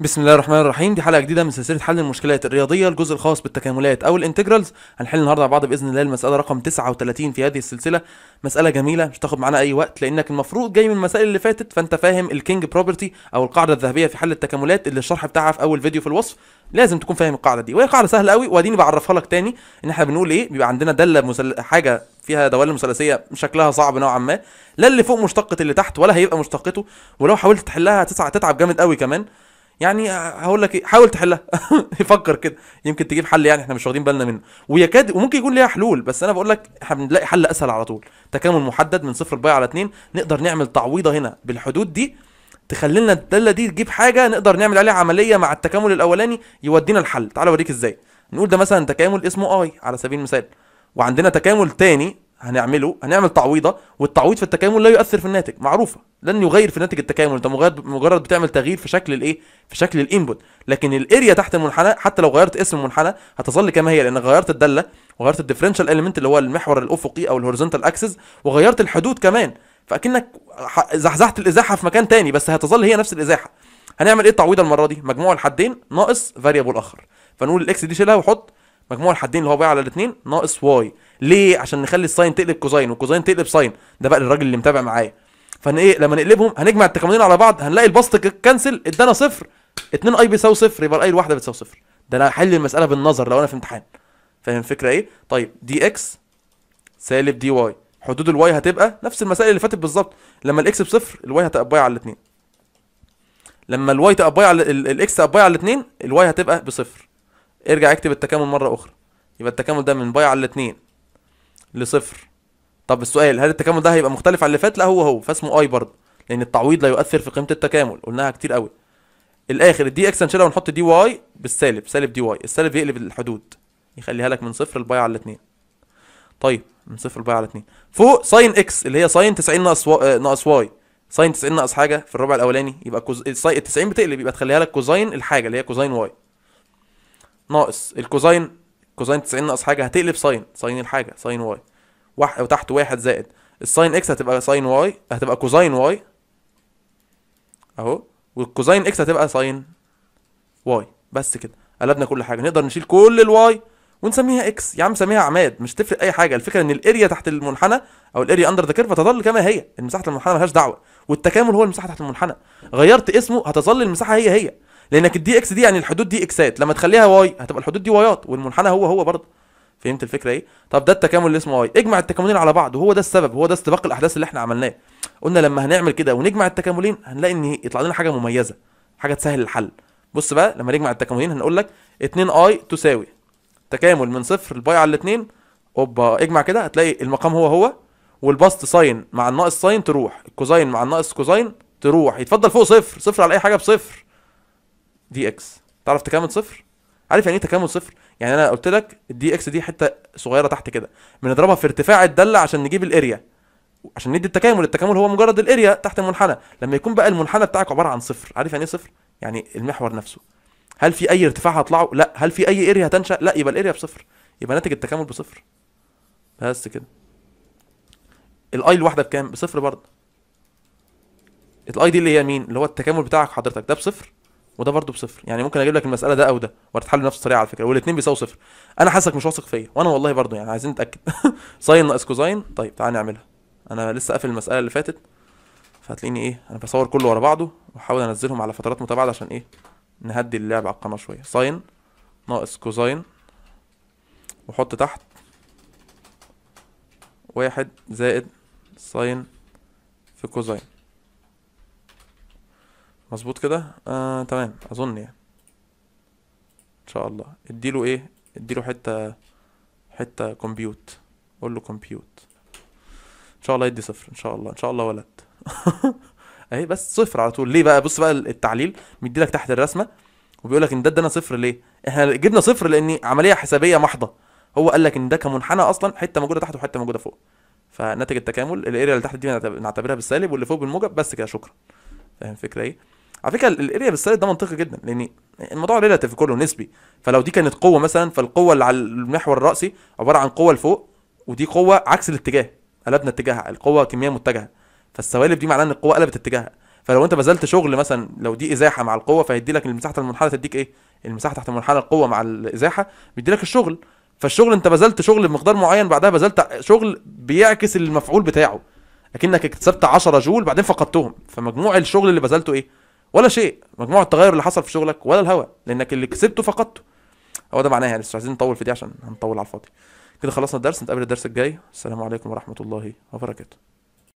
بسم الله الرحمن الرحيم دي حلقه جديده من سلسله حل المشكلات الرياضيه الجزء الخاص بالتكاملات او الانتجرالز هنحل النهارده مع بعض باذن الله المساله رقم 39 في هذه السلسله مساله جميله مش تاخد معانا اي وقت لانك المفروض جاي من المسائل اللي فاتت فانت فاهم الكينج بروبرتي او القاعده الذهبيه في حل التكاملات اللي الشرح بتاعها في اول فيديو في الوصف لازم تكون فاهم القاعده دي وهي قاعده سهله قوي واديني بعرفها لك تاني ان احنا بنقول ايه بيبقى عندنا داله مسل... حاجه فيها دوال مثلثيه شكلها صعب نوعا ما لا اللي فوق مشتقه اللي تحت ولا هيبقى مشتقته ولو حاولت تحلها هتتعب جامد قوي كمان يعني هقول لك ايه حاول تحلها فكر كده يمكن تجيب حل يعني احنا مش واخدين بالنا منه ويكاد وممكن يكون ليها حلول بس انا بقول لك احنا بنلاقي حل اسهل على طول تكامل محدد من صفر باي على اتنين نقدر نعمل تعويضه هنا بالحدود دي تخلي لنا الداله دي تجيب حاجه نقدر نعمل عليها عمليه مع التكامل الاولاني يودينا الحل تعال اوريك ازاي نقول ده مثلا تكامل اسمه اي على سبيل المثال وعندنا تكامل تاني هنعمله هنعمل تعويضه والتعويض في التكامل لا يؤثر في الناتج معروفه لن يغير في ناتج التكامل انت مجرد بتعمل تغيير في شكل الايه في شكل الانبوت لكن الاريا تحت المنحنى حتى لو غيرت اسم المنحنى هتظل كما هي لان غيرت الداله وغيرت الديفرنشال اليمنت اللي هو المحور الافقي او الهوريزونتال اكسس وغيرت الحدود كمان فاكنك زحزحت الازاحه في مكان تاني بس هتظل هي نفس الازاحه هنعمل ايه التعويضه المره دي مجموع الحدين ناقص فاريبل اخر فنقول الاكس دي شيلها وحط مجموع الحدين اللي هو باي على الاثنين ناقص واي ليه عشان نخلي الساين تقلب كوزين وكوزين تقلب ساين ده بقى للراجل اللي متابع معايا فانا ايه لما نقلبهم هنجمع التكاملين على بعض هنلاقي البسط كانسل ادانا صفر 2 اي بيساوي صفر يبقى الاي الواحده بتساوي صفر ده انا هحل المساله بالنظر لو انا في امتحان فاهم الفكره ايه طيب دي اكس سالب دي واي حدود الواي هتبقى نفس المسائل اللي فاتت بالظبط لما الاكس بصفر الواي هتبقى باي على الاثنين لما الواي تبقى باي على الاكس تبقى باي على الاثنين الواي هتبقى بصفر ارجع اكتب التكامل مرة اخرى يبقى التكامل ده من باي على الاتنين لصفر طب السؤال هل التكامل ده هيبقى مختلف عن اللي فات لا هو هو فاسمه اي برضه لان التعويض لا يؤثر في قيمه التكامل قلناها كتير قوي الاخر الدي اكس هنشيلها ونحط دي واي بالسالب سالب دي واي السالب يقلب الحدود يخليها لك من صفر لباي على اتنين طيب من صفر لباي على اتنين فوق ساين اكس اللي هي ساين 90 ناقص و... آه، ناقص واي ساين 90 ناقص حاجه في الربع الاولاني يبقى كوز... ال 90 بتقلب يبقى تخليها لك كوزين الحاجه اللي هي كوزين واي ناقص الكوزين كوزين 90 ناقص حاجه هتقلب ساين ساين الحاجه ساين واي واحد وتحت واحد زائد الساين اكس هتبقى ساين واي هتبقى كوزين واي اهو والكوزين اكس هتبقى ساين واي بس كده قلبنا كل حاجه نقدر نشيل كل الواي ونسميها اكس يا عم سميها اعماد مش تفرق اي حاجه الفكره ان الاريا تحت المنحنى او الاريا اندر ذا كيرف هتظل كما هي المساحه المنحنى ملهاش دعوه والتكامل هو المساحه تحت المنحنى غيرت اسمه هتظل المساحه هي هي لانك الدي اكس دي يعني الحدود دي اكسات لما تخليها واي هتبقى الحدود دي وايات آه. والمنحنى هو هو برضه فهمت الفكره ايه طب ده التكامل اللي اسمه واي اجمع التكاملين على بعض وهو ده السبب هو ده استباق الاحداث اللي احنا عملناه قلنا لما هنعمل كده ونجمع التكاملين هنلاقي ان يطلع لنا حاجه مميزه حاجه تسهل الحل بص بقى لما نجمع التكاملين هنقول لك 2 اي تساوي تكامل من صفر الباي على الاثنين اوبا اجمع كده هتلاقي المقام هو هو والبسط ساين مع الناقص ساين تروح الكوزاين مع الناقص كوزاين تروح يتفضل فوق صفر صفر على اي حاجه بصفر دي اكس تعرف تكامل صفر عارف يعني ايه تكامل صفر يعني انا قلت لك الدي اكس دي حته صغيره تحت كده بنضربها في ارتفاع الداله عشان نجيب الاريا عشان ندي التكامل التكامل هو مجرد الاريا تحت المنحنى لما يكون بقى المنحنى بتاعك عباره عن صفر عارف يعني ايه صفر يعني المحور نفسه هل في اي ارتفاع هطلعه لا هل في اي اريا هتنشا لا يبقى الاريا بصفر يبقى ناتج التكامل بصفر بس كده الاي الواحده بكام بصفر برضه الاي دي اللي هي مين اللي هو التكامل بتاعك حضرتك ده بصفر وده برضه بصفر يعني ممكن اجيب لك المساله ده او ده وهتتحل بنفس الطريقه على فكره والاثنين بيساووا صفر انا حاسك مش واثق فيا وانا والله برضه يعني عايزين نتاكد ساين ناقص كوزاين طيب تعالى نعملها انا لسه قافل المساله اللي فاتت فهتلاقيني ايه انا بصور كله ورا بعضه واحاول انزلهم على فترات متباعده عشان ايه نهدي اللعب على القناه شويه ساين ناقص كوزاين وحط تحت واحد زائد ساين في كوزاين مظبوط كده آه تمام اظن يعني ان شاء الله اديله ايه اديله حته حته كومبيوت قول له كومبيوت ان شاء الله يدي صفر ان شاء الله ان شاء الله ولد اهي بس صفر على طول ليه بقى بص بقى التعليل مديلك تحت الرسمه وبيقول لك ان ده ادانا صفر ليه احنا جبنا صفر لان عمليه حسابيه محضه هو قال لك ان ده كمنحنى اصلا حته موجوده تحت وحته موجوده فوق فناتج التكامل الاريا اللي تحت دي نعتبرها بالسالب واللي فوق بالموجب بس كده شكرا فاهم الفكره ايه على فكره الاريا بالسلايد ده منطقي جدا لان الموضوع ريلاتيف كله نسبي فلو دي كانت قوه مثلا فالقوه اللي على المحور الراسي عباره عن قوه لفوق ودي قوه عكس الاتجاه قلبنا اتجاهها القوه كميه متجهه فالسوالف دي معناها ان القوه قلبت اتجاهها فلو انت بذلت شغل مثلا لو دي ازاحه مع القوه فهيدي لك المساحه المنحنى تديك ايه المساحه تحت المنحنى القوه مع الازاحه بيدي لك الشغل فالشغل انت بذلت شغل بمقدار معين بعدها بذلت شغل بيعكس المفعول بتاعه اكنك اكتسبت 10 جول بعدين فقدتهم فمجموع الشغل اللي بذلته ايه ولا شيء مجموع التغير اللي حصل في شغلك ولا الهواء لانك اللي كسبته فقدته هو ده معناه يعني بس عايزين نطول في دي عشان هنطول على الفاضي كده خلصنا الدرس نتقابل الدرس الجاي السلام عليكم ورحمه الله وبركاته